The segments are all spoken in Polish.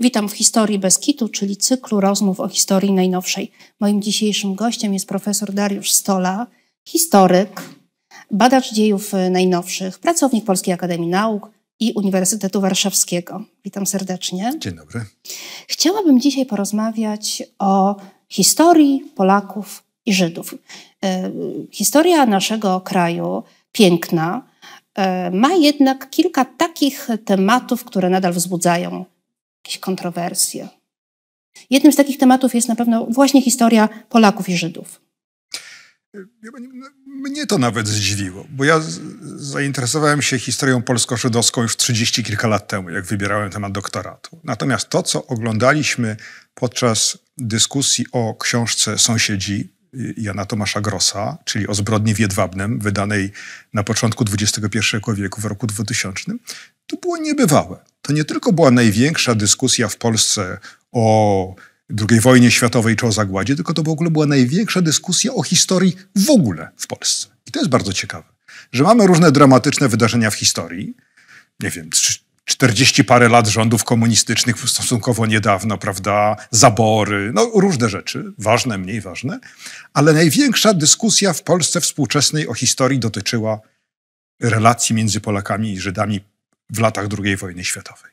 Witam w Historii bez kitu, czyli cyklu rozmów o historii najnowszej. Moim dzisiejszym gościem jest profesor Dariusz Stola, historyk, badacz dziejów najnowszych, pracownik Polskiej Akademii Nauk i Uniwersytetu Warszawskiego. Witam serdecznie. Dzień dobry. Chciałabym dzisiaj porozmawiać o historii Polaków i Żydów. E, historia naszego kraju, piękna, e, ma jednak kilka takich tematów, które nadal wzbudzają jakieś kontrowersje. Jednym z takich tematów jest na pewno właśnie historia Polaków i Żydów. Mnie to nawet zdziwiło, bo ja zainteresowałem się historią polsko-żydowską już 30 kilka lat temu, jak wybierałem temat doktoratu. Natomiast to, co oglądaliśmy podczas dyskusji o książce Sąsiedzi y, Jana Tomasza Grossa, czyli o zbrodni w Jedwabnem, wydanej na początku XXI wieku, w roku 2000, to było niebywałe to nie tylko była największa dyskusja w Polsce o II wojnie światowej czy o zagładzie, tylko to w ogóle była największa dyskusja o historii w ogóle w Polsce. I to jest bardzo ciekawe, że mamy różne dramatyczne wydarzenia w historii. Nie wiem, 40 parę lat rządów komunistycznych stosunkowo niedawno, prawda? Zabory, no różne rzeczy, ważne, mniej ważne. Ale największa dyskusja w Polsce współczesnej o historii dotyczyła relacji między Polakami i Żydami w latach II wojny światowej.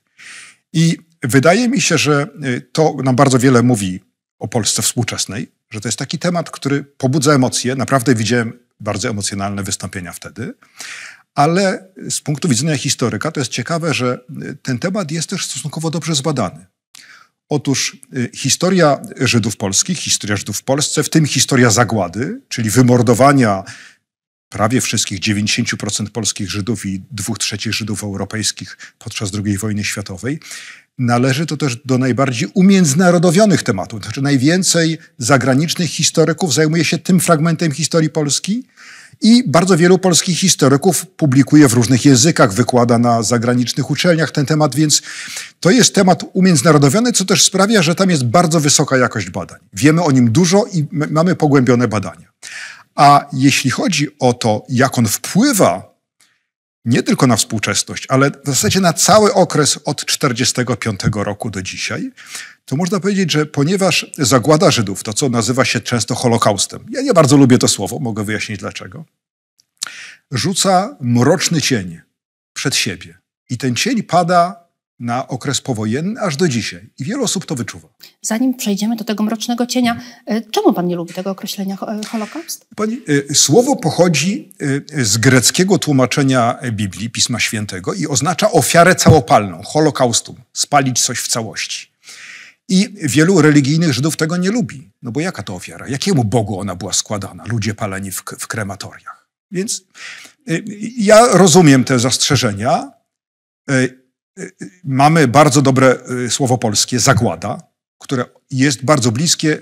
I wydaje mi się, że y, to nam bardzo wiele mówi o Polsce współczesnej, że to jest taki temat, który pobudza emocje. Naprawdę widziałem bardzo emocjonalne wystąpienia wtedy, ale z punktu widzenia historyka to jest ciekawe, że y, ten temat jest też stosunkowo dobrze zbadany. Otóż y, historia Żydów polskich, historia Żydów w Polsce, w tym historia zagłady, czyli wymordowania prawie wszystkich, 90% polskich Żydów i dwóch trzecich Żydów europejskich podczas II wojny światowej, należy to też do najbardziej umiędzynarodowionych tematów. znaczy najwięcej zagranicznych historyków zajmuje się tym fragmentem historii Polski i bardzo wielu polskich historyków publikuje w różnych językach, wykłada na zagranicznych uczelniach ten temat, więc to jest temat umiędzynarodowiony, co też sprawia, że tam jest bardzo wysoka jakość badań. Wiemy o nim dużo i mamy pogłębione badania. A jeśli chodzi o to, jak on wpływa nie tylko na współczesność, ale w zasadzie na cały okres od 1945 roku do dzisiaj, to można powiedzieć, że ponieważ zagłada Żydów, to co nazywa się często Holokaustem, ja nie bardzo lubię to słowo, mogę wyjaśnić dlaczego, rzuca mroczny cień przed siebie. I ten cień pada na okres powojenny aż do dzisiaj. I wiele osób to wyczuwa. Zanim przejdziemy do tego mrocznego cienia, mhm. e, czemu pan nie lubi tego określenia e, Holokaust? Pani, e, słowo pochodzi z greckiego tłumaczenia Biblii, Pisma Świętego i oznacza ofiarę całopalną, holokaustum, spalić coś w całości. I wielu religijnych Żydów tego nie lubi. No bo jaka to ofiara? Jakiemu Bogu ona była składana? Ludzie paleni w, w krematoriach. Więc ja rozumiem te zastrzeżenia Mamy bardzo dobre y, słowo polskie, zagłada, które jest bardzo bliskie y,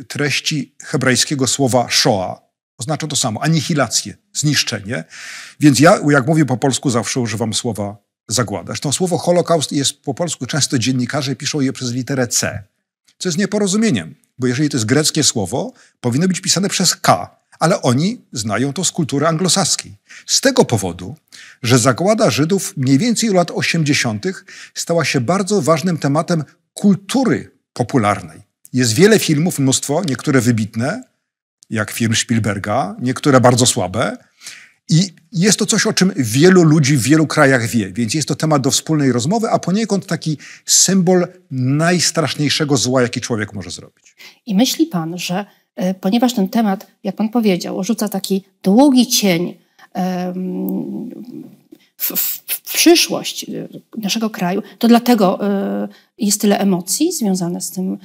y, treści hebrajskiego słowa shoa. Oznacza to samo, anihilację, zniszczenie. Więc ja, jak mówię po polsku, zawsze używam słowa zagłada. Zresztą słowo holokaust jest po polsku, często dziennikarze piszą je przez literę C, co jest nieporozumieniem, bo jeżeli to jest greckie słowo, powinno być pisane przez K, ale oni znają to z kultury anglosaskiej. Z tego powodu, że zagłada Żydów mniej więcej lat 80. stała się bardzo ważnym tematem kultury popularnej. Jest wiele filmów, mnóstwo, niektóre wybitne, jak film Spielberga, niektóre bardzo słabe. I jest to coś, o czym wielu ludzi w wielu krajach wie, więc jest to temat do wspólnej rozmowy, a poniekąd taki symbol najstraszniejszego zła, jaki człowiek może zrobić. I myśli pan, że E, ponieważ ten temat, jak Pan powiedział, rzuca taki długi cień w, w, w przyszłość e, naszego kraju, to dlatego e, jest tyle emocji związanych z tym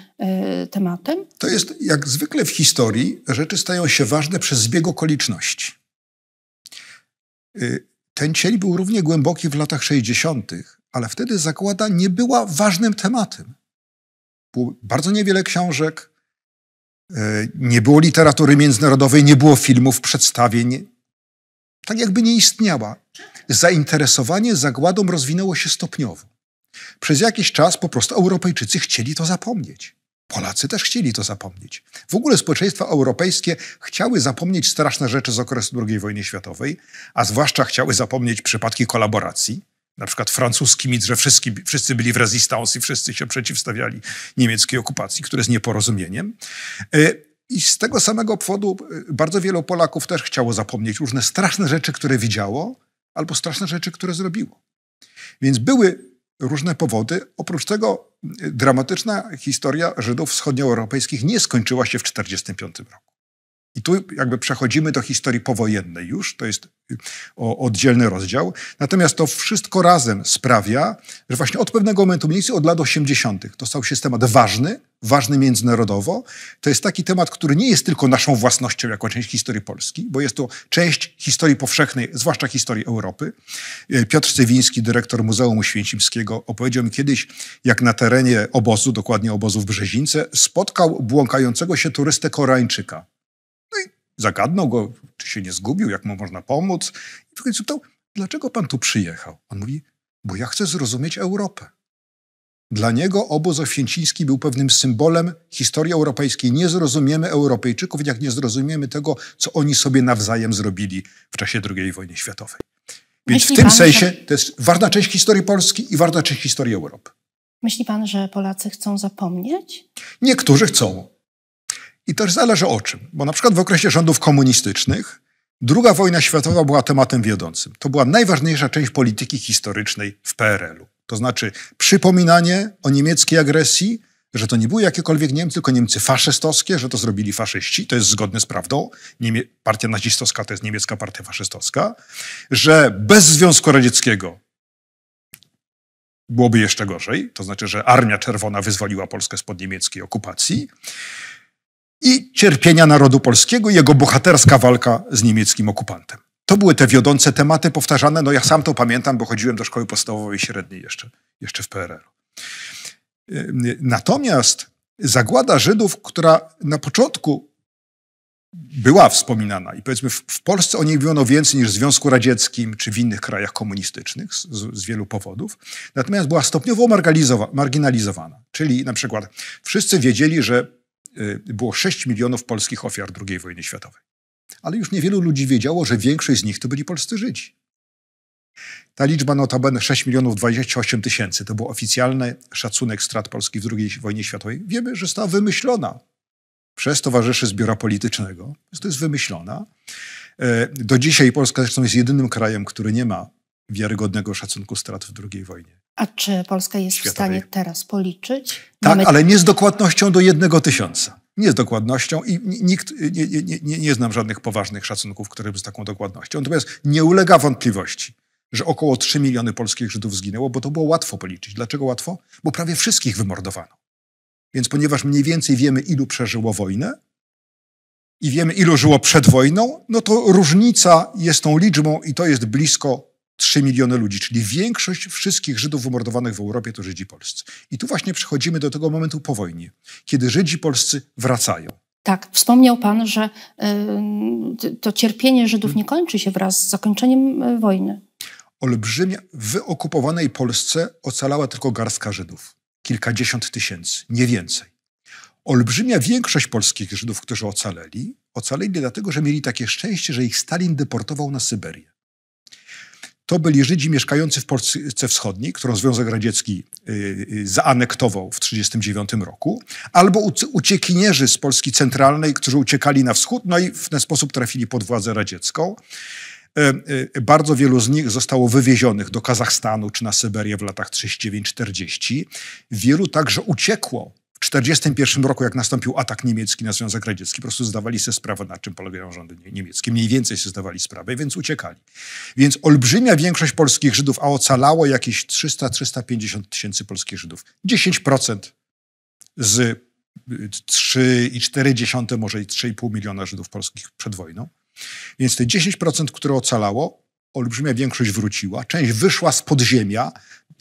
tematem? To jest, jak zwykle w historii, rzeczy stają się ważne przez zbieg okoliczności. Ten cień był równie głęboki w latach 60., ale wtedy zakłada nie była ważnym tematem. Było bardzo niewiele książek, E, nie było literatury międzynarodowej, nie było filmów, przedstawień. Tak jakby nie istniała. Zainteresowanie zagładą rozwinęło się stopniowo. Przez jakiś czas po prostu Europejczycy chcieli to zapomnieć. Polacy też chcieli to zapomnieć. W ogóle społeczeństwa europejskie chciały zapomnieć straszne rzeczy z okresu II wojny światowej, a zwłaszcza chciały zapomnieć przypadki kolaboracji na przykład francuski mit, że wszyscy, wszyscy byli w rezystans i wszyscy się przeciwstawiali niemieckiej okupacji, które jest nieporozumieniem. E, I z tego samego powodu e, bardzo wielu Polaków też chciało zapomnieć różne straszne rzeczy, które widziało, albo straszne rzeczy, które zrobiło. Więc były różne powody. Oprócz tego e, dramatyczna historia Żydów wschodnioeuropejskich nie skończyła się w 1945 roku. I tu jakby przechodzimy do historii powojennej już, to jest y, oddzielny rozdział. Natomiast to wszystko razem sprawia, że właśnie od pewnego momentu, mniej więcej od lat 80., to stał się temat ważny, ważny międzynarodowo. To jest taki temat, który nie jest tylko naszą własnością jako część historii Polski, bo jest to część historii powszechnej, zwłaszcza historii Europy. Y, Piotr Cywiński, dyrektor Muzeum Święcimskiego, opowiedział mi kiedyś, jak na terenie obozu, dokładnie obozu w Brzezińce, spotkał błąkającego się turystę Koreańczyka zagadnął go, czy się nie zgubił, jak mu można pomóc. I w końcu pytał, dlaczego pan tu przyjechał? On mówi, bo ja chcę zrozumieć Europę. Dla niego obóz oświęciński był pewnym symbolem historii europejskiej. Nie zrozumiemy Europejczyków, jak nie zrozumiemy tego, co oni sobie nawzajem zrobili w czasie II wojny światowej. Więc Myśli w tym pan, sensie to jest ważna część historii Polski i ważna część historii Europy. Myśli pan, że Polacy chcą zapomnieć? Niektórzy chcą. I też zależy o czym. Bo na przykład w okresie rządów komunistycznych II wojna światowa była tematem wiodącym. To była najważniejsza część polityki historycznej w PRL-u. To znaczy przypominanie o niemieckiej agresji, że to nie były jakiekolwiek Niemcy, tylko Niemcy faszystowskie, że to zrobili faszyści, to jest zgodne z prawdą. Niemie partia nazistowska to jest niemiecka partia faszystowska, że bez Związku Radzieckiego byłoby jeszcze gorzej, to znaczy, że Armia Czerwona wyzwoliła Polskę spod niemieckiej okupacji i cierpienia narodu polskiego, jego bohaterska walka z niemieckim okupantem. To były te wiodące tematy powtarzane. No ja sam to pamiętam, bo chodziłem do szkoły podstawowej i średniej jeszcze, jeszcze w PRL-u. Yy, natomiast zagłada Żydów, która na początku była wspominana i powiedzmy w, w Polsce o niej mówiono więcej niż w Związku Radzieckim czy w innych krajach komunistycznych z, z wielu powodów, natomiast była stopniowo marginalizowana. Czyli na przykład wszyscy wiedzieli, że Y, było 6 milionów polskich ofiar II wojny światowej. Ale już niewielu ludzi wiedziało, że większość z nich to byli polscy Żydzi. Ta liczba notabene 6 milionów 28 tysięcy to był oficjalny szacunek strat Polski w II wojnie światowej. Wiemy, że została wymyślona przez Towarzyszy Zbiora Politycznego. To jest wymyślona. Y, do dzisiaj Polska zresztą jest jedynym krajem, który nie ma wiarygodnego szacunku strat w II wojnie. A czy Polska jest światowej. w stanie teraz policzyć? Tak, Mamy... Tak, ale nie z dokładnością do jednego tysiąca. Nie z dokładnością i nikt, nie, nie, nie, nie znam żadnych poważnych szacunków, które by z taką dokładnością. Natomiast nie ulega wątpliwości, że około 3 miliony polskich Żydów zginęło, bo to było łatwo policzyć. Dlaczego łatwo? Bo prawie wszystkich wymordowano. Więc ponieważ mniej więcej wiemy, ilu przeżyło wojnę i wiemy, ilu żyło przed wojną, no to różnica jest tą liczbą i to jest blisko 3 miliony ludzi, czyli większość wszystkich Żydów wymordowanych w Europie to Żydzi polscy. I tu właśnie przechodzimy do tego momentu po wojnie, kiedy Żydzi polscy wracają. Tak, wspomniał Pan, że y, to cierpienie Żydów nie kończy się wraz z zakończeniem y, wojny. Olbrzymia, w okupowanej Polsce ocalała tylko garstka Żydów. Kilkadziesiąt tysięcy, nie więcej. Olbrzymia większość polskich Żydów, którzy ocaleli, ocaleli dlatego, że mieli takie szczęście, że ich Stalin deportował na Syberię to byli Żydzi mieszkający w Polsce Wschodniej, którą Związek Radziecki y, y, zaanektował w 1939 roku, albo uciekinierzy z Polski Centralnej, którzy uciekali na wschód, no i w ten sposób trafili pod władzę radziecką. E, e, bardzo wielu z nich zostało wywiezionych do Kazachstanu czy na Syberię w latach 39-40. Wielu także uciekło w 1941 roku, jak nastąpił atak niemiecki na Związek Radziecki, po prostu zdawali sobie sprawę, na czym polegają rządy niemieckie. Mniej więcej się zdawali sprawę, więc uciekali. Więc olbrzymia większość polskich Żydów, a ocalało jakieś 300-350 tysięcy polskich Żydów. 10% z 3,4, y, może i 3,5 miliona Żydów polskich przed wojną. Więc te 10%, które ocalało, olbrzymia większość wróciła. Część wyszła z podziemia,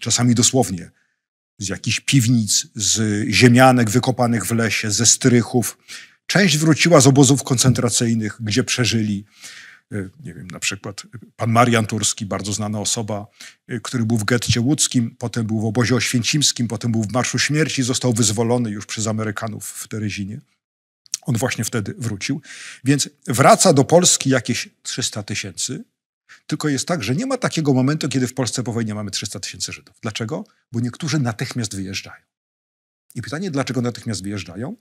czasami dosłownie z jakichś piwnic, z ziemianek wykopanych w lesie, ze strychów. Część wróciła z obozów koncentracyjnych, gdzie przeżyli. E, nie wiem, na przykład pan Marian Turski, bardzo znana osoba, e, który był w getcie łódzkim, potem był w obozie oświęcimskim, potem był w Marszu Śmierci, został wyzwolony już przez Amerykanów w Terezinie. On właśnie wtedy wrócił. Więc wraca do Polski jakieś 300 tysięcy tylko jest tak, że nie ma takiego momentu, kiedy w Polsce po wojnie mamy 300 tysięcy Żydów. Dlaczego? Bo niektórzy natychmiast wyjeżdżają. I pytanie, dlaczego natychmiast wyjeżdżają?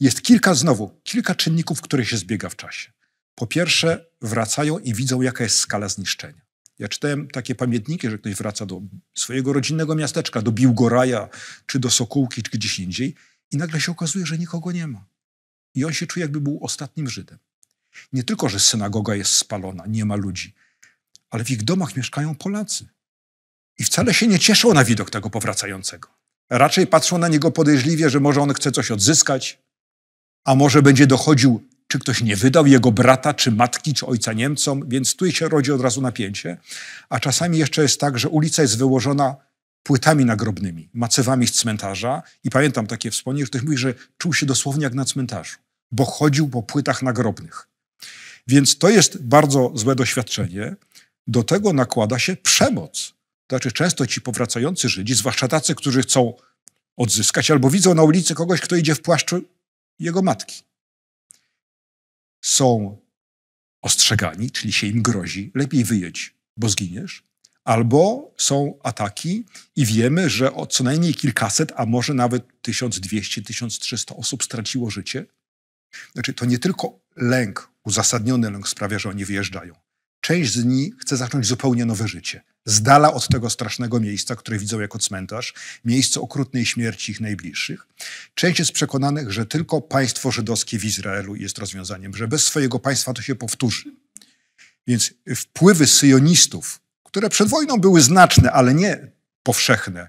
Jest kilka, znowu, kilka czynników, które się zbiega w czasie. Po pierwsze, wracają i widzą, jaka jest skala zniszczenia. Ja czytałem takie pamiętniki, że ktoś wraca do swojego rodzinnego miasteczka, do Biłgoraja, czy do Sokółki, czy gdzieś indziej i nagle się okazuje, że nikogo nie ma. I on się czuje, jakby był ostatnim Żydem. Nie tylko, że synagoga jest spalona, nie ma ludzi, ale w ich domach mieszkają Polacy. I wcale się nie cieszą na widok tego powracającego. Raczej patrzą na niego podejrzliwie, że może on chce coś odzyskać, a może będzie dochodził, czy ktoś nie wydał jego brata, czy matki, czy ojca Niemcom, więc tu się rodzi od razu napięcie. A czasami jeszcze jest tak, że ulica jest wyłożona płytami nagrobnymi, macewami z cmentarza. I pamiętam takie wspomnienie, że ktoś mówi, że czuł się dosłownie jak na cmentarzu, bo chodził po płytach nagrobnych. Więc to jest bardzo złe doświadczenie do tego nakłada się przemoc. To znaczy często ci powracający Żydzi, zwłaszcza tacy, którzy chcą odzyskać, albo widzą na ulicy kogoś, kto idzie w płaszczu jego matki. Są ostrzegani, czyli się im grozi, lepiej wyjedź, bo zginiesz. Albo są ataki i wiemy, że o co najmniej kilkaset, a może nawet 1200-1300 osób straciło życie. Znaczy, to nie tylko lęk, uzasadniony lęk sprawia, że oni wyjeżdżają, Część z nich chce zacząć zupełnie nowe życie, z dala od tego strasznego miejsca, które widzą jako cmentarz, miejsce okrutnej śmierci ich najbliższych. Część jest przekonanych, że tylko państwo żydowskie w Izraelu jest rozwiązaniem, że bez swojego państwa to się powtórzy. Więc wpływy syjonistów, które przed wojną były znaczne, ale nie powszechne,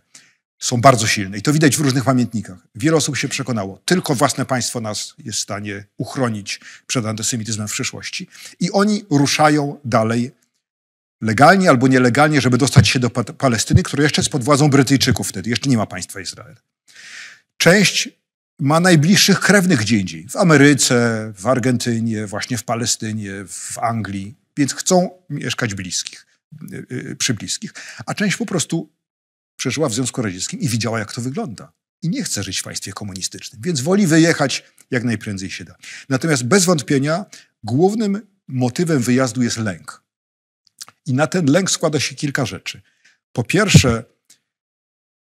są bardzo silne i to widać w różnych pamiętnikach. Wiele osób się przekonało, tylko własne państwo nas jest w stanie uchronić przed antysemityzmem w przyszłości. I oni ruszają dalej legalnie albo nielegalnie, żeby dostać się do Palestyny, która jeszcze jest pod władzą Brytyjczyków wtedy, jeszcze nie ma państwa Izrael. Część ma najbliższych krewnych gdzie indziej, w Ameryce, w Argentynie, właśnie w Palestynie, w Anglii, więc chcą mieszkać bliskich, y, y, przy bliskich, a część po prostu przeżyła w Związku Radzieckim i widziała, jak to wygląda. I nie chce żyć w państwie komunistycznym, więc woli wyjechać jak najprędzej się da. Natomiast bez wątpienia głównym motywem wyjazdu jest lęk. I na ten lęk składa się kilka rzeczy. Po pierwsze,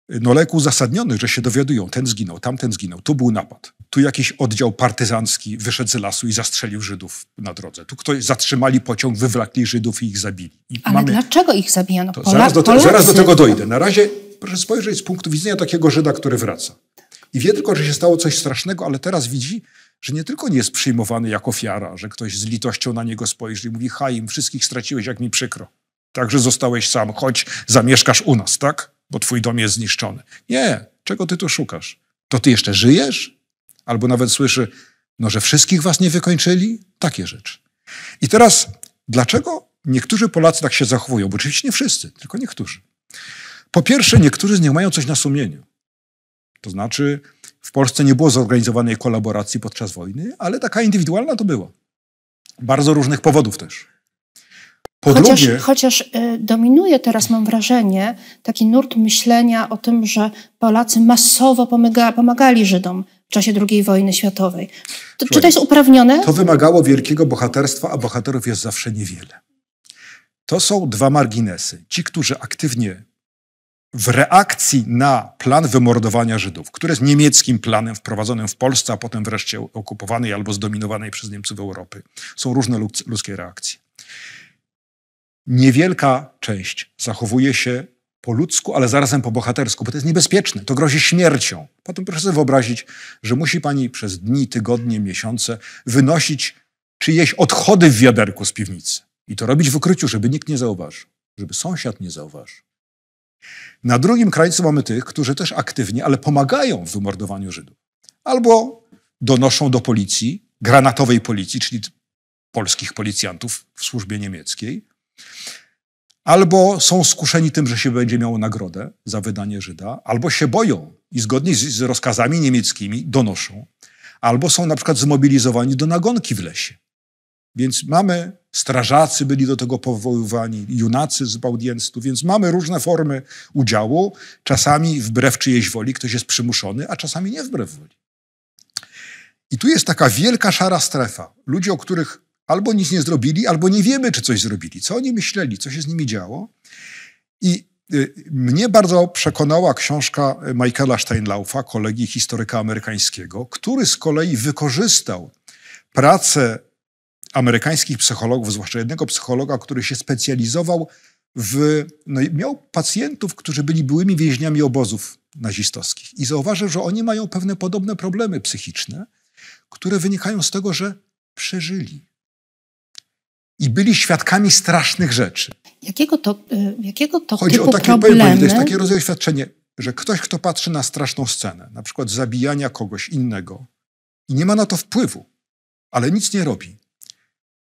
no lek uzasadniony, że się dowiadują, ten zginął, tamten zginął, tu był napad, tu jakiś oddział partyzancki wyszedł z lasu i zastrzelił Żydów na drodze, tu ktoś zatrzymali pociąg, wywlakli Żydów i ich zabili. I ale mamy... dlaczego ich zabijano? Polak, zaraz, do zaraz do tego dojdę. Na razie proszę spojrzeć z punktu widzenia takiego Żyda, który wraca. I wie tylko, że się stało coś strasznego, ale teraz widzi, że nie tylko nie jest przyjmowany jako ofiara, że ktoś z litością na niego spojrzy i mówi, Haim, wszystkich straciłeś, jak mi przykro. Także zostałeś sam, chodź, zamieszkasz u nas, tak? bo twój dom jest zniszczony. Nie, czego ty tu szukasz? To ty jeszcze żyjesz? Albo nawet słyszy, no, że wszystkich was nie wykończyli? Takie rzeczy. I teraz, dlaczego niektórzy Polacy tak się zachowują? Bo oczywiście nie wszyscy, tylko niektórzy. Po pierwsze, niektórzy z nich mają coś na sumieniu. To znaczy, w Polsce nie było zorganizowanej kolaboracji podczas wojny, ale taka indywidualna to była. Bardzo różnych powodów też. Po chociaż, drugie... chociaż y, dominuje teraz, mam wrażenie, taki nurt myślenia o tym, że Polacy masowo pomaga, pomagali Żydom w czasie II wojny światowej. To, czy to jest uprawnione? To wymagało wielkiego bohaterstwa, a bohaterów jest zawsze niewiele. To są dwa marginesy. Ci, którzy aktywnie w reakcji na plan wymordowania Żydów, który jest niemieckim planem wprowadzonym w Polsce, a potem wreszcie okupowanej albo zdominowanej przez Niemców Europy, są różne ludzkie reakcje niewielka część zachowuje się po ludzku, ale zarazem po bohatersku, bo to jest niebezpieczne, to grozi śmiercią. Potem proszę sobie wyobrazić, że musi pani przez dni, tygodnie, miesiące wynosić czyjeś odchody w wiaderku z piwnicy. I to robić w ukryciu, żeby nikt nie zauważył, żeby sąsiad nie zauważył. Na drugim krańcu mamy tych, którzy też aktywnie, ale pomagają w wymordowaniu Żydów. Albo donoszą do policji, granatowej policji, czyli polskich policjantów w służbie niemieckiej, Albo są skuszeni tym, że się będzie miało nagrodę za wydanie Żyda, albo się boją i zgodnie z, rozkazami niemieckimi donoszą, albo są na przykład zmobilizowani do nagonki w lesie. Więc mamy, strażacy byli do tego powoływani, junacy z audienstu, więc mamy różne formy udziału, czasami wbrew czyjejś woli, ktoś jest przymuszony, a czasami nie wbrew woli. I tu jest taka wielka szara strefa. Ludzie, o których albo nic nie zrobili, albo nie wiemy, czy coś zrobili. Co oni myśleli, co się z nimi działo. I y, mnie bardzo przekonała książka Michaela Steinlaufa, kolegi historyka amerykańskiego, który z kolei wykorzystał pracę amerykańskich psychologów, zwłaszcza jednego psychologa, który się specjalizował w. No, miał pacjentów, którzy byli byłymi więźniami obozów nazistowskich. I zauważył, że oni mają pewne podobne problemy psychiczne, które wynikają z tego, że przeżyli i byli świadkami strasznych rzeczy. Jakiego to, e, jakiego to Chodzi typu o takie, problemy? To jest takie rodzaj świadczenie, że ktoś, kto patrzy na straszną scenę, na przykład zabijania kogoś innego i nie ma na to wpływu, ale nic nie robi,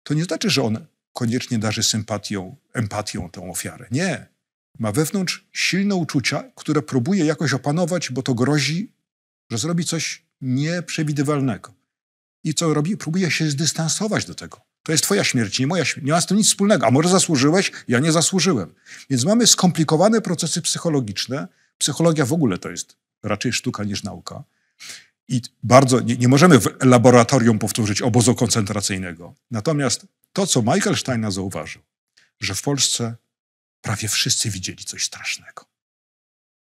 to nie znaczy, że on koniecznie darzy sympatią, empatią tę ofiarę. Nie. Ma wewnątrz silne uczucia, które próbuje jakoś opanować, bo to grozi, że zrobi coś nieprzewidywalnego. I co robi? Próbuje się zdystansować do tego. To jest twoja śmierć, nie moja śmierć. Nie ma z tym nic wspólnego. A może zasłużyłeś? Ja nie zasłużyłem. Więc mamy skomplikowane procesy psychologiczne. Psychologia w ogóle to jest raczej sztuka niż nauka. I bardzo nie, nie możemy w laboratorium powtórzyć obozu koncentracyjnego. Natomiast to, co Michael Steina zauważył, że w Polsce prawie wszyscy widzieli coś strasznego.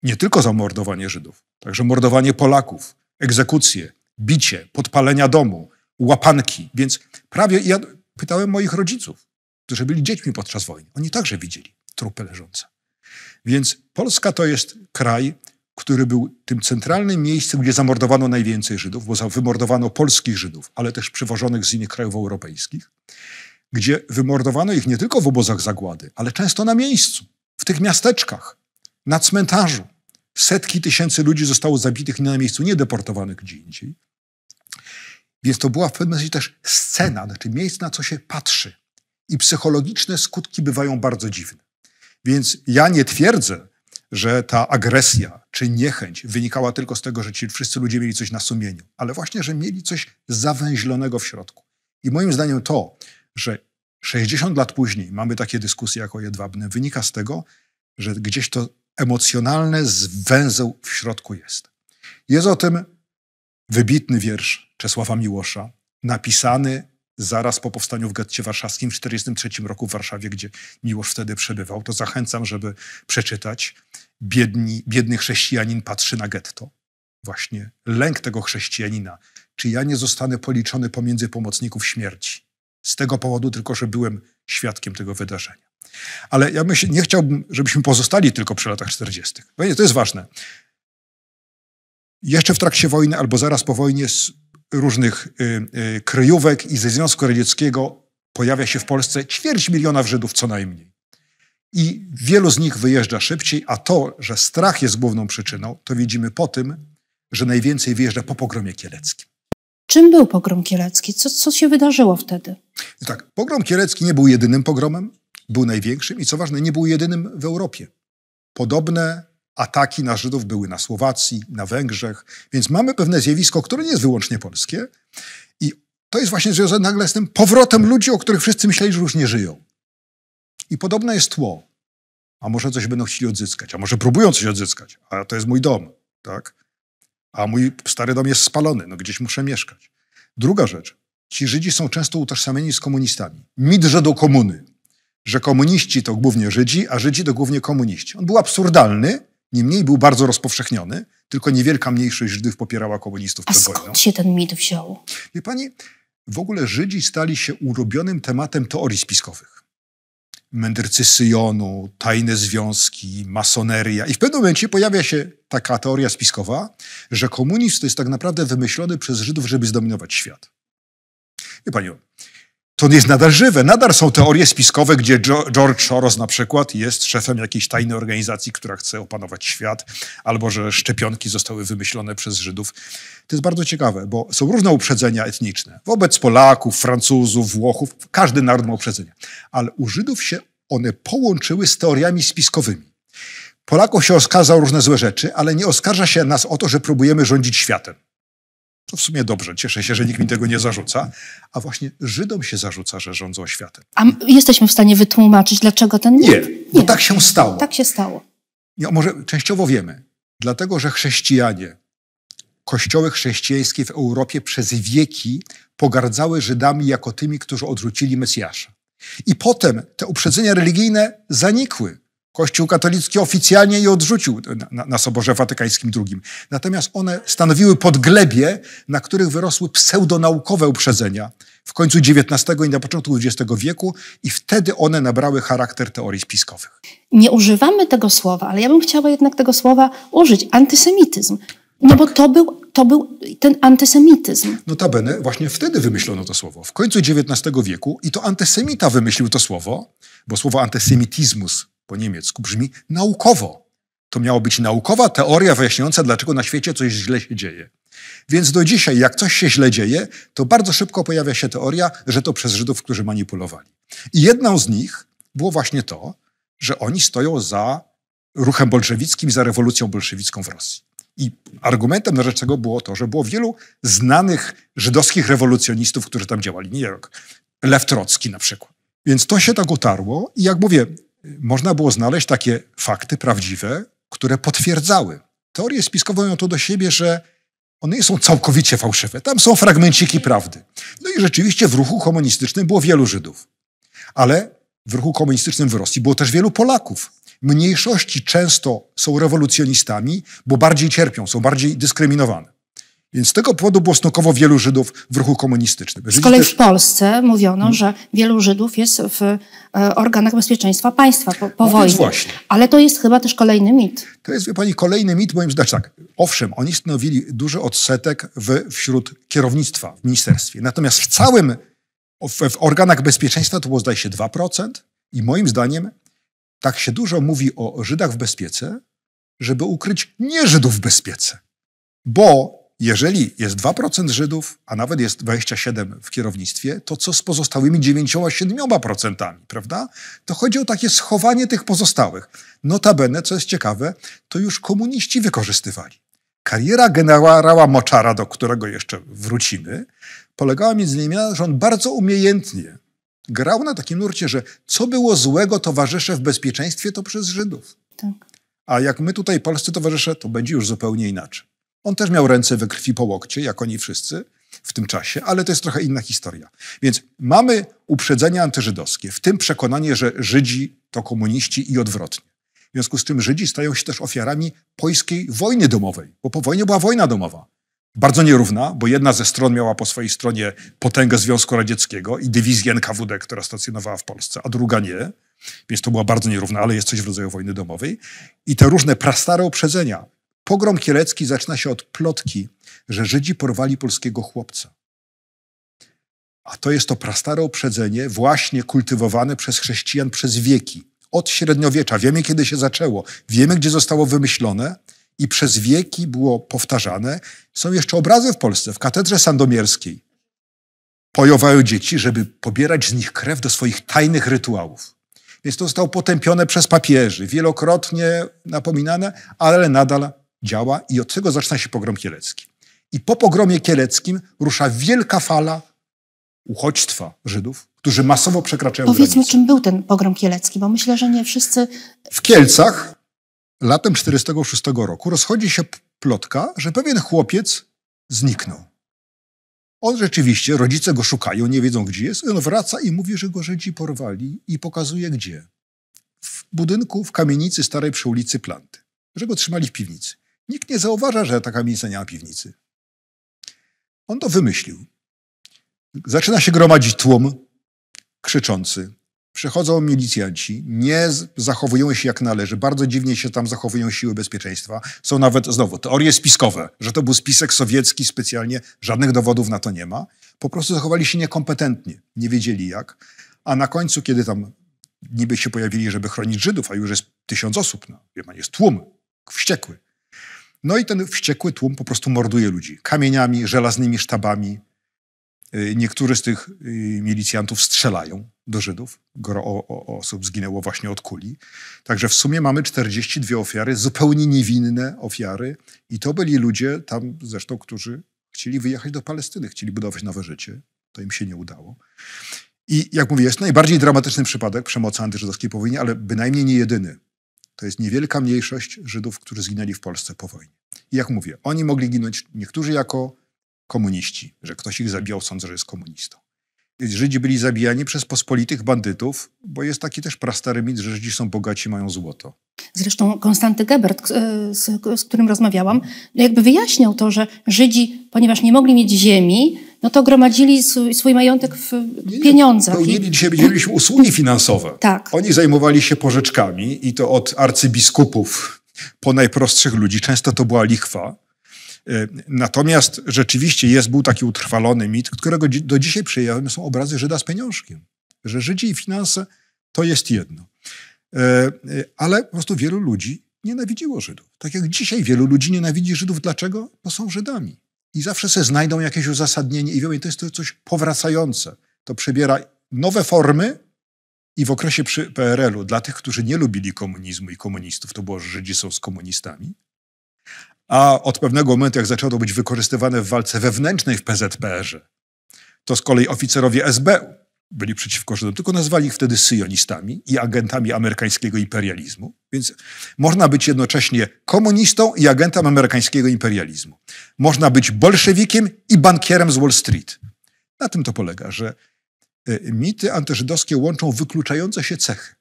Nie tylko zamordowanie Żydów, także mordowanie Polaków, egzekucje, bicie, podpalenia domu, łapanki. Więc prawie, ja Pytałem moich rodziców, którzy byli dziećmi podczas wojny. Oni także widzieli trupy leżące. Więc Polska to jest kraj, który był tym centralnym miejscem, gdzie zamordowano najwięcej Żydów, bo wymordowano polskich Żydów, ale też przywożonych z innych krajów europejskich, gdzie wymordowano ich nie tylko w obozach zagłady, ale często na miejscu, w tych miasteczkach, na cmentarzu. Setki tysięcy ludzi zostało zabitych nie na miejscu, nie deportowanych gdzie indziej. Więc to była w pewnym sensie też scena, znaczy miejsce, na co się patrzy. I psychologiczne skutki bywają bardzo dziwne. Więc ja nie twierdzę, że ta agresja czy niechęć wynikała tylko z tego, że ci wszyscy ludzie mieli coś na sumieniu, ale właśnie, że mieli coś zawęźlonego w środku. I moim zdaniem to, że 60 lat później mamy takie dyskusje jako jedwabne, wynika z tego, że gdzieś to emocjonalny zwęzeł w środku jest. Jest o tym Wybitny wiersz Czesława Miłosza, napisany zaraz po powstaniu w getcie warszawskim w 1943 roku w Warszawie, gdzie Miłosz wtedy przebywał. To zachęcam, żeby przeczytać. Biedni, biedny chrześcijanin patrzy na getto. Właśnie lęk tego chrześcijanina. Czy ja nie zostanę policzony pomiędzy pomocników śmierci? Z tego powodu tylko, że byłem świadkiem tego wydarzenia. Ale ja nie chciałbym, żebyśmy pozostali tylko przy latach 40. To jest ważne jeszcze w trakcie wojny albo zaraz po wojnie z różnych y, y, kryjówek i ze Związku Radzieckiego pojawia się w Polsce ćwierć miliona Żydów co najmniej. I wielu z nich wyjeżdża szybciej, a to, że strach jest główną przyczyną, to widzimy po tym, że najwięcej wyjeżdża po pogromie kieleckim. Czym był pogrom kielecki? Co, co się wydarzyło wtedy? tak, pogrom kielecki nie był jedynym pogromem, był największym i co ważne, nie był jedynym w Europie. Podobne ataki na Żydów były na Słowacji, na Węgrzech, więc mamy pewne zjawisko, które nie jest wyłącznie polskie i to jest właśnie związane nagle z tym powrotem ludzi, o których wszyscy myśleli, że już nie żyją. I podobne jest tło. A może coś będą chcieli odzyskać, a może próbują coś odzyskać, a to jest mój dom, tak? A mój stary dom jest spalony, no gdzieś muszę mieszkać. Druga rzecz, ci Żydzi są często utożsamieni z komunistami. Mit, że do komuny, że komuniści to głównie Żydzi, a Żydzi to głównie komuniści. On był absurdalny, Niemniej był bardzo rozpowszechniony, tylko niewielka mniejszość Żydów popierała komunistów A przed wojną. skąd się ten mit wziął? Wie pani, w ogóle Żydzi stali się urobionym tematem teorii spiskowych. Mędrcy Syjonu, tajne związki, masoneria. I w pewnym momencie pojawia się taka teoria spiskowa, że komunizm to jest tak naprawdę wymyślony przez Żydów, żeby zdominować świat. Wie pani, to jest nadal żywe. Nadal są teorie spiskowe, gdzie George Soros na przykład jest szefem jakiejś tajnej organizacji, która chce opanować świat, albo że szczepionki zostały wymyślone przez Żydów. To jest bardzo ciekawe, bo są różne uprzedzenia etniczne. Wobec Polaków, Francuzów, Włochów, każdy naród ma uprzedzenia. Ale u Żydów się one połączyły z teoriami spiskowymi. Polaków się oskarzał o różne złe rzeczy, ale nie oskarża się nas o to, że próbujemy rządzić światem. To w sumie dobrze, cieszę się, że nikt mi tego nie zarzuca, a właśnie Żydom się zarzuca, że rządzą światem. A jesteśmy w stanie wytłumaczyć, dlaczego ten nie? Nie, bo no tak się stało. Tak się stało. Ja, może częściowo wiemy, dlatego że chrześcijanie, kościoły chrześcijańskie w Europie przez wieki pogardzały Żydami jako tymi, którzy odrzucili Mesjasza. I potem te uprzedzenia religijne zanikły. Kościół katolicki oficjalnie je odrzucił na, na Soborze Watykańskim II. Natomiast one stanowiły podglebie, na których wyrosły pseudonaukowe uprzedzenia w końcu XIX i na początku XX wieku i wtedy one nabrały charakter teorii spiskowych. Nie używamy tego słowa, ale ja bym chciała jednak tego słowa użyć, antysemityzm. No tak. bo to był, to był ten antysemityzm. Notabene właśnie wtedy wymyślono to słowo, w końcu XIX wieku i to antysemita wymyślił to słowo, bo słowo antysemityzmus po niemiecku brzmi naukowo. To miała być naukowa teoria wyjaśniająca, dlaczego na świecie coś źle się dzieje. Więc do dzisiaj, jak coś się źle dzieje, to bardzo szybko pojawia się teoria, że to przez Żydów, którzy manipulowali. I jedną z nich było właśnie to, że oni stoją za ruchem bolszewickim, za rewolucją bolszewicką w Rosji. I argumentem na rzecz tego było to, że było wielu znanych żydowskich rewolucjonistów, którzy tam działali. Nie jak Lew Trocki na przykład. Więc to się tak otarło i jak mówię, można było znaleźć takie fakty prawdziwe, które potwierdzały. Teorie spiskowe mają to do siebie, że one nie są całkowicie fałszywe. Tam są fragmenciki prawdy. No i rzeczywiście w ruchu komunistycznym było wielu Żydów. Ale w ruchu komunistycznym w Rosji było też wielu Polaków. Mniejszości często są rewolucjonistami, bo bardziej cierpią, są bardziej dyskryminowane. Więc z tego powodu było stosunkowo wielu Żydów w ruchu komunistycznym. Żydzi z kolei też... w Polsce mówiono, hmm. że wielu Żydów jest w e, organach bezpieczeństwa państwa po, po no wojnie. Właśnie. Ale to jest chyba też kolejny mit. To jest, wie pani, kolejny mit, moim zdaniem. Tak, owszem, oni stanowili duży odsetek w, wśród kierownictwa w ministerstwie. Natomiast w całym, w, w organach bezpieczeństwa to było zdaje się 2%. I moim zdaniem tak się dużo mówi o Żydach w bezpiece, żeby ukryć nie Żydów w bezpiece. Bo jeżeli jest 2% Żydów, a nawet jest 27% w kierownictwie, to co z pozostałymi 97%, prawda? To chodzi o takie schowanie tych pozostałych. Notabene, co jest ciekawe, to już komuniści wykorzystywali. Kariera generała Moczara, do którego jeszcze wrócimy, polegała między innymi na, że on bardzo umiejętnie grał na takim nurcie, że co było złego towarzysze w bezpieczeństwie, to przez Żydów. Tak. A jak my tutaj polscy towarzysze, to będzie już zupełnie inaczej. On też miał ręce we krwi po łokcie, jak oni wszyscy w tym czasie, ale to jest trochę inna historia. Więc mamy uprzedzenia antyżydowskie, w tym przekonanie, że Żydzi to komuniści i odwrotnie. W związku z czym Żydzi stają się też ofiarami polskiej wojny domowej, bo po wojnie była wojna domowa. Bardzo nierówna, bo jedna ze stron miała po swojej stronie potęgę Związku Radzieckiego i dywizję NKWD, która stacjonowała w Polsce, a druga nie. Więc to była bardzo nierówna, ale jest coś w rodzaju wojny domowej. I te różne prastare uprzedzenia, Pogrom kielecki zaczyna się od plotki, że Żydzi porwali polskiego chłopca. A to jest to prastare uprzedzenie, właśnie kultywowane przez chrześcijan przez wieki. Od średniowiecza. Wiemy, kiedy się zaczęło, wiemy, gdzie zostało wymyślone i przez wieki było powtarzane. Są jeszcze obrazy w Polsce, w katedrze sandomierskiej. Pojowają dzieci, żeby pobierać z nich krew do swoich tajnych rytuałów. Więc to zostało potępione przez papieży, wielokrotnie napominane, ale nadal działa i od tego zaczyna się pogrom kielecki. I po pogromie kieleckim rusza wielka fala uchodźstwa Żydów, którzy masowo przekraczają Powiedzmy, granicę. czym był ten pogrom kielecki, bo myślę, że nie wszyscy... W Kielcach latem 46 roku rozchodzi się plotka, że pewien chłopiec zniknął. On rzeczywiście, rodzice go szukają, nie wiedzą gdzie jest. i On wraca i mówi, że go Żydzi porwali i pokazuje gdzie. W budynku, w kamienicy starej przy ulicy Planty. Że go trzymali w piwnicy. Nikt nie zauważa, że taka miejsca nie ma piwnicy. On to wymyślił. Zaczyna się gromadzić tłum krzyczący. Przychodzą milicjanci, nie zachowują się jak należy, bardzo dziwnie się tam zachowują siły bezpieczeństwa. Są nawet, znowu, teorie spiskowe, że to był spisek sowiecki specjalnie, żadnych dowodów na to nie ma. Po prostu zachowali się niekompetentnie, nie wiedzieli jak. A na końcu, kiedy tam niby się pojawili, żeby chronić Żydów, a już jest tysiąc osób, no, wie pan, jest tłum wściekły, no i ten wściekły tłum po prostu morduje ludzi kamieniami, żelaznymi sztabami. Y, niektórzy z tych y, milicjantów strzelają do Żydów. Goro o, o osób zginęło właśnie od kuli. Także w sumie mamy 42 ofiary, zupełnie niewinne ofiary. I to byli ludzie tam zresztą, którzy chcieli wyjechać do Palestyny, chcieli budować nowe życie. To im się nie udało. I jak mówię, jest najbardziej dramatyczny przypadek przemocy antyżydowskiej po wojnie, ale bynajmniej nie jedyny. To jest niewielka mniejszość Żydów, którzy zginęli w Polsce po wojnie. I jak mówię, oni mogli ginąć niektórzy jako komuniści, że ktoś ich zabijał, sądząc, że jest komunistą. Żydzi byli zabijani przez pospolitych bandytów, bo jest taki też prastary mit, że Żydzi są bogaci, mają złoto. Zresztą Konstanty Gebert, e, z którym rozmawiałam, no jakby wyjaśniał to, że Żydzi, ponieważ nie mogli mieć ziemi, no to gromadzili swój, swój majątek w pieniądzach. Pełnili, dzisiaj widzieliśmy usługi finansowe. Tak. Oni zajmowali się pożyczkami i to od arcybiskupów po najprostszych ludzi. Często to była lichwa. E, natomiast rzeczywiście jest, był taki utrwalony mit, którego do dzisiaj przyjawem są obrazy Żyda z pieniążkiem. Że Żydzi i finanse to jest jedno. E, e, ale po prostu wielu ludzi nienawidziło Żydów. Tak jak dzisiaj wielu ludzi nienawidzi Żydów. Dlaczego? Bo są Żydami i zawsze se znajdą jakieś uzasadnienie i wiemy, to jest to coś powracające. To przybiera nowe formy i w okresie PRL-u dla tych, którzy nie lubili komunizmu i komunistów, to było, że Żydzi są z komunistami, a od pewnego momentu, jak zaczęło to być wykorzystywane w walce wewnętrznej w PZPR-ze, to z kolei oficerowie SB byli przeciwko Żydom, no, tylko nazwali ich wtedy syjonistami i agentami amerykańskiego imperializmu. Więc można być jednocześnie komunistą i agentem amerykańskiego imperializmu. Można być bolszewikiem i bankierem z Wall Street. Na tym to polega, że e, mity antyżydowskie łączą wykluczające się cechy.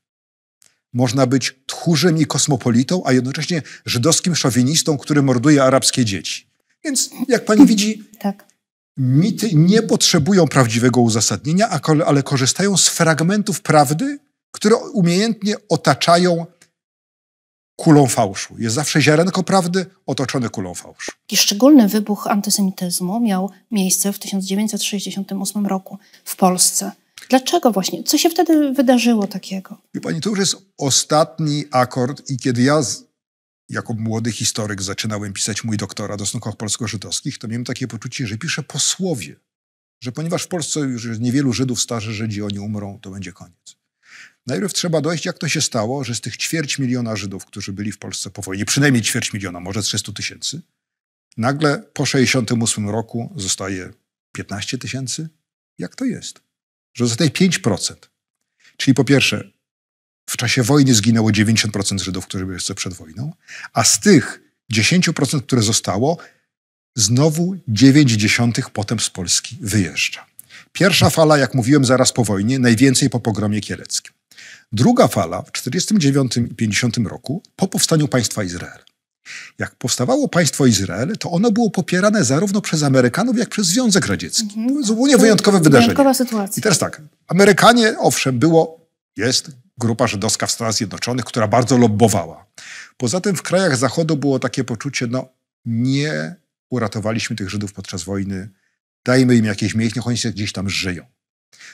Można być tchórzem i kosmopolitą, a jednocześnie żydowskim szowinistą, który morduje arabskie dzieci. Więc jak pani widzi, tak. Mity nie potrzebują prawdziwego uzasadnienia, ale korzystają z fragmentów prawdy, które umiejętnie otaczają kulą fałszu. Jest zawsze ziarenko prawdy otoczone kulą fałszu. szczególny wybuch antysemityzmu miał miejsce w 1968 roku w Polsce. Dlaczego właśnie? Co się wtedy wydarzyło takiego? Wie pani, to już jest ostatni akord i kiedy ja jako młody historyk zaczynałem pisać mój doktorat o stosunkach polsko-żydowskich, to miałem takie poczucie, że piszę po słowie. Że ponieważ w Polsce już niewielu Żydów, starzy Żydzi, oni umrą, to będzie koniec. Najpierw trzeba dojść, jak to się stało, że z tych ćwierć miliona Żydów, którzy byli w Polsce po wojnie, przynajmniej ćwierć miliona, może 300 tysięcy, nagle po 68 roku zostaje 15 tysięcy? Jak to jest? Że zostaje 5%. Czyli po pierwsze, w czasie wojny zginęło 90% Żydów, którzy byli jeszcze przed wojną, a z tych 10%, które zostało, znowu 9,9 potem z Polski wyjeżdża. Pierwsza fala, jak mówiłem, zaraz po wojnie, najwięcej po pogromie kieleckim. Druga fala w 1949 i 50 roku po powstaniu państwa Izrael. Jak powstawało państwo Izrael, to ono było popierane zarówno przez Amerykanów, jak przez Związek Radziecki. Mhm. To zupełnie wyjątkowe wydarzenie. Wyjątkowa sytuacja. I teraz tak, Amerykanie, owszem, było, jest grupa żydowska w Stanach Zjednoczonych, która bardzo lobbowała. Poza tym w krajach Zachodu było takie poczucie, no nie uratowaliśmy tych Żydów podczas wojny, dajmy im jakieś miejsce, niech oni się gdzieś tam żyją.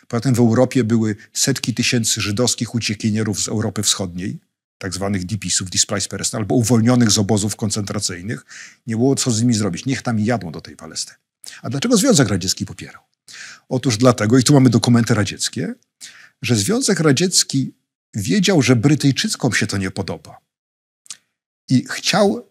Poza tym w Europie były setki tysięcy żydowskich uciekinierów z Europy Wschodniej, tak zwanych DP-sów, displaced person, albo uwolnionych z obozów koncentracyjnych. Nie było co z nimi zrobić. Niech tam jadą do tej Palestyny. A dlaczego Związek Radziecki popierał? Otóż dlatego, i tu mamy dokumenty radzieckie, że Związek Radziecki wiedział, że Brytyjczykom się to nie podoba. I chciał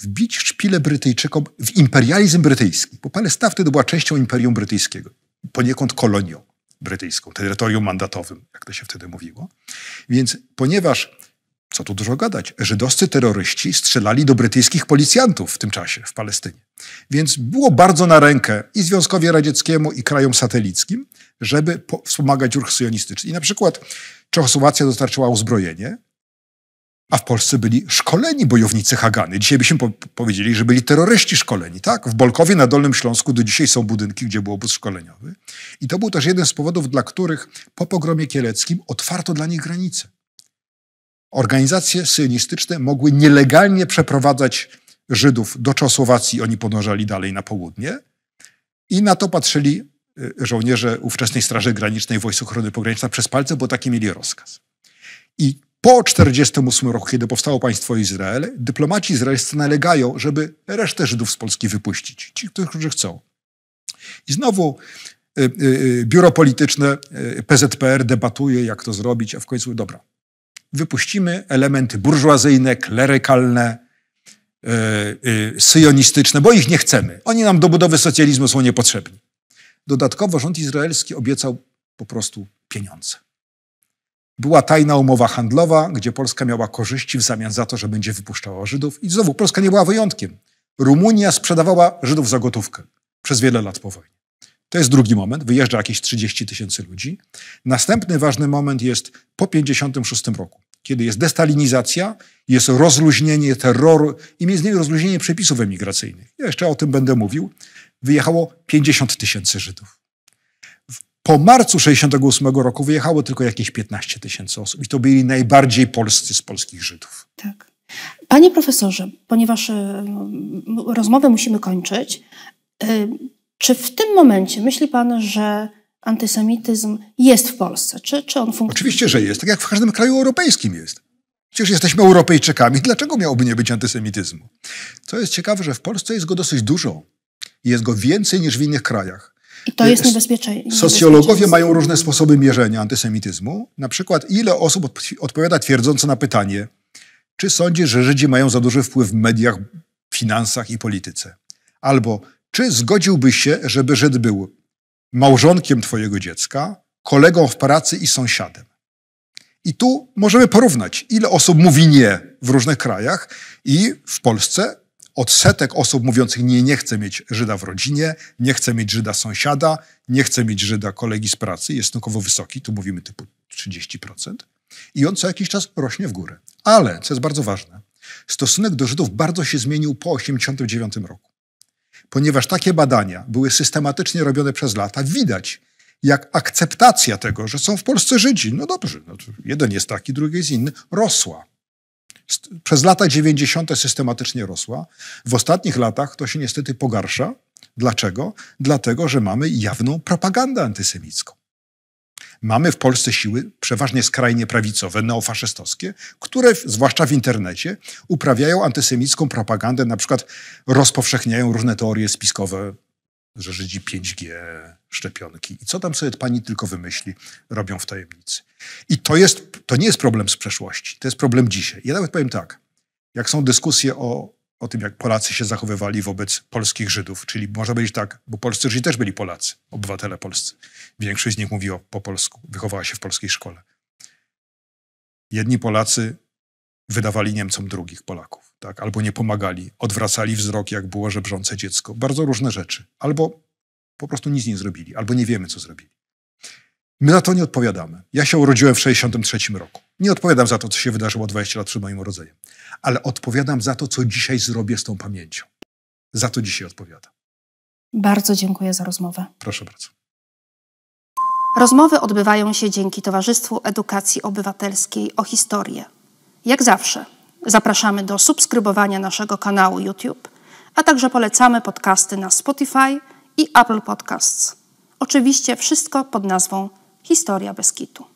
wbić szpilę Brytyjczykom w imperializm brytyjski, bo Palestina wtedy była częścią Imperium Brytyjskiego, poniekąd kolonią brytyjską, terytorium mandatowym, jak to się wtedy mówiło. Więc ponieważ, co tu dużo gadać, żydowscy terroryści strzelali do brytyjskich policjantów w tym czasie w Palestynie. Więc było bardzo na rękę i Związkowi Radzieckiemu, i krajom satelickim, żeby wspomagać ruch syjonistyczny. I na przykład Czechosłowacja dostarczyła uzbrojenie, a w Polsce byli szkoleni bojownicy Hagany. Dzisiaj byśmy po powiedzieli, że byli terroryści szkoleni. Tak? W Bolkowie na Dolnym Śląsku do dzisiaj są budynki, gdzie był obóz szkoleniowy. I to był też jeden z powodów, dla których po pogromie kieleckim otwarto dla nich granice. Organizacje syjonistyczne mogły nielegalnie przeprowadzać Żydów do Czechosłowacji, oni podążali dalej na południe. I na to patrzyli Y, żołnierze ówczesnej Straży Granicznej Wojsk Ochrony Pogranicznej przez palce, bo taki mieli rozkaz. I po 1948 roku, kiedy powstało państwo Izrael, dyplomaci izraelscy nalegają, żeby resztę Żydów z Polski wypuścić. Ci, którzy chcą. I znowu y, y, y biuro polityczne y, PZPR debatuje, jak to zrobić, a w końcu dobra. Wypuścimy elementy burżuazyjne, klerykalne, y, syjonistyczne, bo ich nie chcemy. Oni nam do budowy socjalizmu są niepotrzebni. Dodatkowo rząd izraelski obiecał po prostu pieniądze. Była tajna umowa handlowa, gdzie Polska miała korzyści w zamian za to, że będzie wypuszczała Żydów. I znowu, Polska nie była wyjątkiem. Rumunia sprzedawała Żydów za gotówkę przez wiele lat po wojnie. To jest drugi moment, wyjeżdża jakieś 30 tysięcy ludzi. Następny ważny moment jest po 1956 roku, kiedy jest destalinizacja, jest rozluźnienie terroru i między innymi rozluźnienie przepisów emigracyjnych. Ja jeszcze o tym będę mówił wyjechało 50 tysięcy Żydów. Po marcu 68 roku wyjechało tylko jakieś 15 tysięcy osób i to byli najbardziej polscy z polskich Żydów. Tak. Panie profesorze, ponieważ e, rozmowę musimy kończyć, e, czy w tym momencie myśli pan, że antysemityzm jest w Polsce? Czy, czy on funkcjonuje? Oczywiście, że jest, tak jak w każdym kraju europejskim jest. Przecież jesteśmy Europejczykami, dlaczego miałoby nie być antysemityzmu? Co jest ciekawe, że w Polsce jest go dosyć dużo. Jest go więcej niż w innych krajach. I to jest y, niebezpieczeństwo. Socjologowie mają różne sposoby mierzenia antysemityzmu. Na przykład, ile osób odpowiada twierdząco na pytanie, czy sądzisz, że Żydzi mają za duży wpływ w mediach, finansach i polityce? Albo czy zgodziłbyś się, żeby Żyd był małżonkiem twojego dziecka, kolegą w pracy i sąsiadem? I tu możemy porównać, ile osób mówi nie w różnych krajach i w Polsce odsetek osób mówiących nie, nie chcę mieć Żyda w rodzinie, nie chcę mieć Żyda sąsiada, nie chcę mieć Żyda kolegi z pracy jest stosunkowo wysoki, tu mówimy typu 30%. I on co jakiś czas rośnie w górę. Ale, co jest bardzo ważne, stosunek do Żydów bardzo się zmienił po 1989 roku. Ponieważ takie badania były systematycznie robione przez lata, widać, jak akceptacja tego, że są w Polsce Żydzi, no dobrze, no jeden jest taki, drugi jest inny, rosła przez lata 90. systematycznie rosła. W ostatnich latach to się niestety pogarsza. Dlaczego? Dlatego, że mamy jawną propagandę antysemicką. Mamy w Polsce siły przeważnie skrajnie prawicowe, neofaszystowskie, które, zwłaszcza w internecie, uprawiają antysemicką propagandę, na przykład rozpowszechniają różne teorie spiskowe że Żydzi 5G, szczepionki. I co tam sobie pani tylko wymyśli, robią w tajemnicy. I to, jest, to nie jest problem z przeszłości, to jest problem dzisiaj. Ja nawet powiem tak, jak są dyskusje o, o tym, jak Polacy się zachowywali wobec polskich Żydów, czyli można powiedzieć tak, bo polscy Żydzi też byli Polacy, obywatele polscy. Większość z nich mówiła po polsku, wychowała się w polskiej szkole. Jedni Polacy wydawali Niemcom drugich Polaków, tak? albo nie pomagali, odwracali wzrok, jak było żebrzące dziecko. Bardzo różne rzeczy. Albo po prostu nic nie zrobili, albo nie wiemy, co zrobili. My na to nie odpowiadamy. Ja się urodziłem w 1963 roku. Nie odpowiadam za to, co się wydarzyło 20 lat przed moim urodzeniem, ale odpowiadam za to, co dzisiaj zrobię z tą pamięcią. Za to dzisiaj odpowiadam. Bardzo dziękuję za rozmowę. Proszę bardzo. Rozmowy odbywają się dzięki Towarzystwu Edukacji Obywatelskiej o Historię. Jak zawsze zapraszamy do subskrybowania naszego kanału YouTube, a także polecamy podcasty na Spotify i Apple Podcasts. Oczywiście wszystko pod nazwą Historia bez kitu.